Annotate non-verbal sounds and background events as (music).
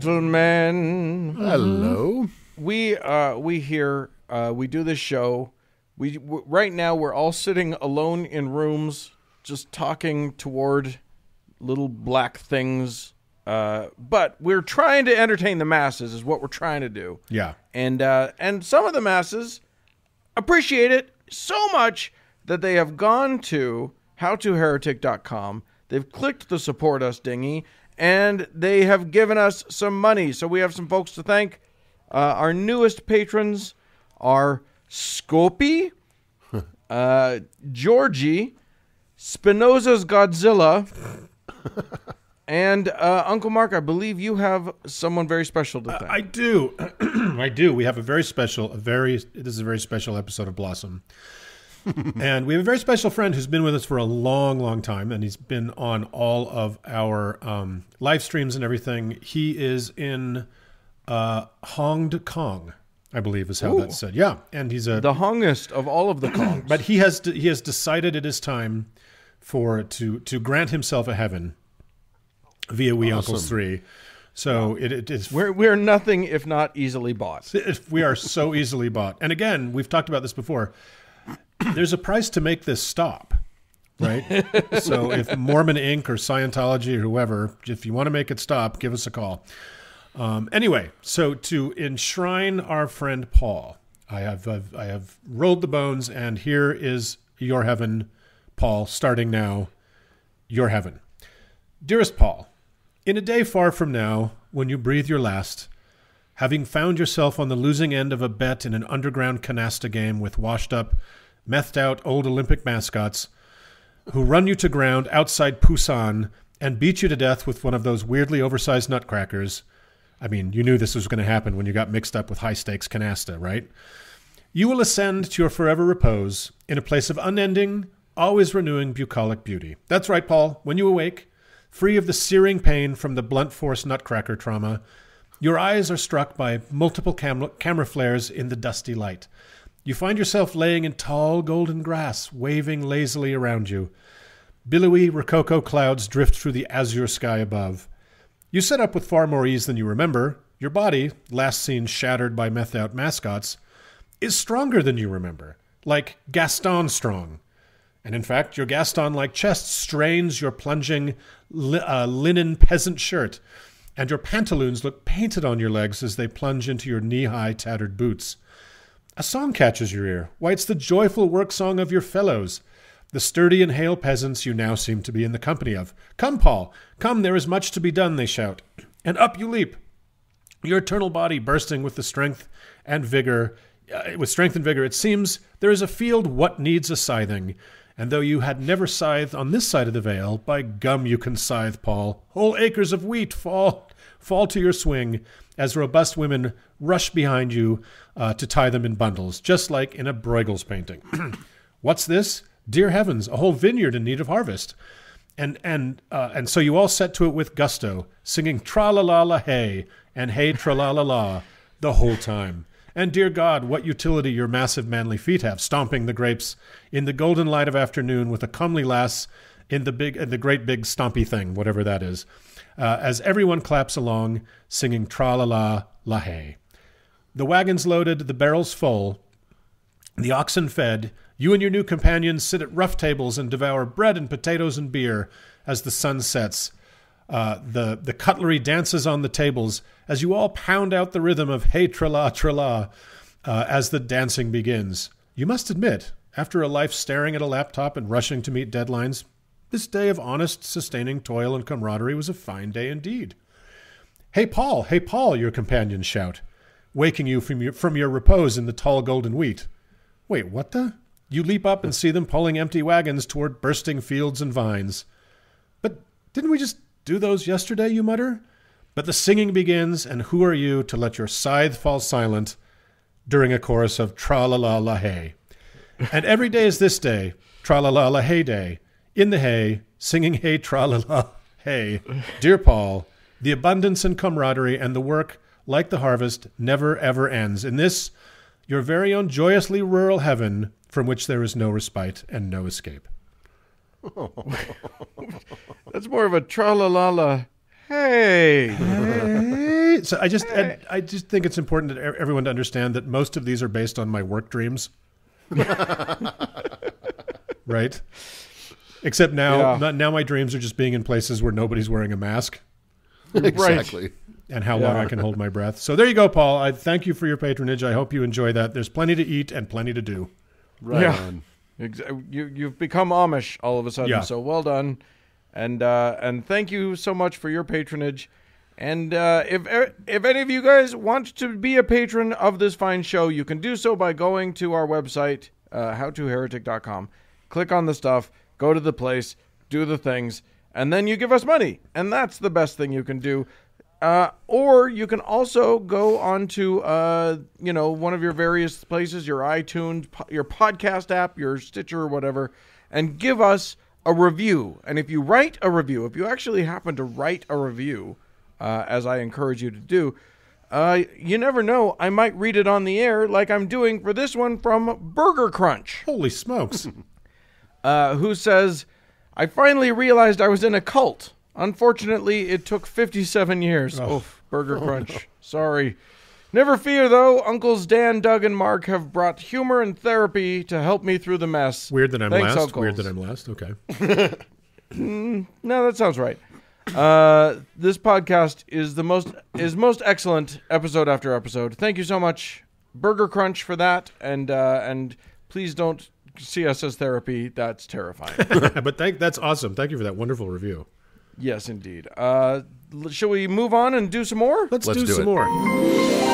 gentlemen. Hello. We uh we here uh we do this show. We w- right now we're all sitting alone in rooms, just talking toward little black things. Uh, but we're trying to entertain the masses, is what we're trying to do. Yeah. And uh, and some of the masses appreciate it so much that they have gone to howtoheretic.com. They've clicked the support us dingy and they have given us some money. So we have some folks to thank. Uh, our newest patrons are Scopy, (laughs) uh, Georgie, Spinoza's Godzilla, (laughs) and uh, Uncle Mark. I believe you have someone very special to thank. I do, (clears throat) I do. We have a very special, a very. This is a very special episode of Blossom and we have a very special friend who's been with us for a long, long time, and he's been on all of our um, live streams and everything. He is in uh, Hong Kong. I believe is how Ooh. that's said. Yeah, and he's a the hongest of all of the (clears throat) Kongs. but he has he has decided it is time for to to grant himself a heaven via We awesome. Uncles Three. So it, it is we're we're nothing if not easily bought. we are so easily bought. And again, we've talked about this before there's a price to make this stop, right? (laughs) so if Mormon Inc. or Scientology or whoever, if you want to make it stop, give us a call. Um, anyway, so to enshrine our friend Paul, I have I've, I have rolled the bones, and here is your heaven, Paul. Starting now, your heaven, dearest Paul. In a day far from now, when you breathe your last, having found yourself on the losing end of a bet in an underground canasta game with washed up, methed out old Olympic mascots who run you to ground outside Pusan and beat you to death with one of those weirdly oversized nutcrackers. I mean, you knew this was going to happen when you got mixed up with high stakes canasta, right? You will ascend to your forever repose in a place of unending, always renewing bucolic beauty. That's right, Paul. When you awake, free of the searing pain from the blunt force nutcracker trauma, your eyes are struck by multiple cam camera flares in the dusty light. You find yourself laying in tall golden grass, waving lazily around you. Billowy rococo clouds drift through the azure sky above. You set up with far more ease than you remember. Your body, last seen shattered by meth out mascots, is stronger than you remember, like Gaston strong. And in fact, your Gaston like chest strains your plunging li uh, linen peasant shirt and your pantaloons look painted on your legs as they plunge into your knee high tattered boots. A song catches your ear. Why, it's the joyful work song of your fellows, the sturdy and hale peasants you now seem to be in the company of. Come, Paul, come, there is much to be done, they shout. And up you leap, your eternal body bursting with the strength and vigor. Uh, with strength and vigor, it seems there is a field what needs a scything. And though you had never scythed on this side of the vale, by gum you can scythe, Paul. Whole acres of wheat fall fall to your swing as robust women rush behind you uh, to tie them in bundles, just like in a Bruegel's painting. (clears throat) What's this? Dear heavens, a whole vineyard in need of harvest. And and uh, and so you all set to it with gusto, singing tra la la la hey and hey tra la la la the whole time. And dear God, what utility your massive manly feet have, stomping the grapes in the golden light of afternoon with a comely lass in the big, in the great big stompy thing, whatever that is, uh, as everyone claps along, singing tra la la la hay. The wagons loaded, the barrels full, the oxen fed. You and your new companions sit at rough tables and devour bread and potatoes and beer as the sun sets uh, the the cutlery dances on the tables as you all pound out the rhythm of "Hey Trilla Trilla" uh, as the dancing begins. You must admit, after a life staring at a laptop and rushing to meet deadlines, this day of honest, sustaining toil and camaraderie was a fine day indeed. "Hey Paul, hey Paul!" your companions shout, waking you from your, from your repose in the tall golden wheat. Wait, what the? You leap up and see them pulling empty wagons toward bursting fields and vines. But didn't we just do those yesterday, you mutter? But the singing begins, and who are you to let your scythe fall silent during a chorus of tra la la la hey? And every day is this day, tra la la la hey day, in the hay, singing hey tra la la hey. Dear Paul, the abundance and camaraderie and the work, like the harvest, never ever ends. In this, your very own joyously rural heaven, from which there is no respite and no escape. (laughs) That's more of a tra la la la. Hey. hey. So I just hey. I, I, just think it's important that everyone to understand that most of these are based on my work dreams. (laughs) right? Except now yeah. not, now my dreams are just being in places where nobody's wearing a mask. Exactly. And how yeah. long I can hold my breath. So there you go, Paul. I thank you for your patronage. I hope you enjoy that. There's plenty to eat and plenty to do. Right. Yeah. You you've become Amish all of a sudden. Yeah. So well done, and uh, and thank you so much for your patronage. And uh, if uh, if any of you guys want to be a patron of this fine show, you can do so by going to our website, uh, howtoheretic.com. Click on the stuff, go to the place, do the things, and then you give us money. And that's the best thing you can do. Uh, or you can also go onto uh, you know one of your various places, your iTunes, po- your podcast app, your Stitcher, or whatever, and give us a review. And if you write a review, if you actually happen to write a review, uh, as I encourage you to do, uh, you never know. I might read it on the air, like I'm doing for this one from Burger Crunch. Holy smokes! (laughs) Uh, who says? I finally realized I was in a cult. Unfortunately, it took 57 years. Oh. Oof, Burger (laughs) Crunch. no. Sorry. Never fear, though. Uncles Dan, Doug, and Mark have brought humor and therapy to help me through the mess. Weird that I'm Thanks, last. Uncles. Weird that I'm last. Okay. (laughs) Mm, no, that sounds right. Uh, this podcast is the most is most excellent episode after episode. Thank you so much, Burger Crunch, for that, and uh, and please don't see us as therapy. That's terrifying. (laughs) but thank that's awesome. Thank you for that wonderful review. Yes, indeed. Uh, shall we move on and do some more? Let's, Let's do, do, some it. more.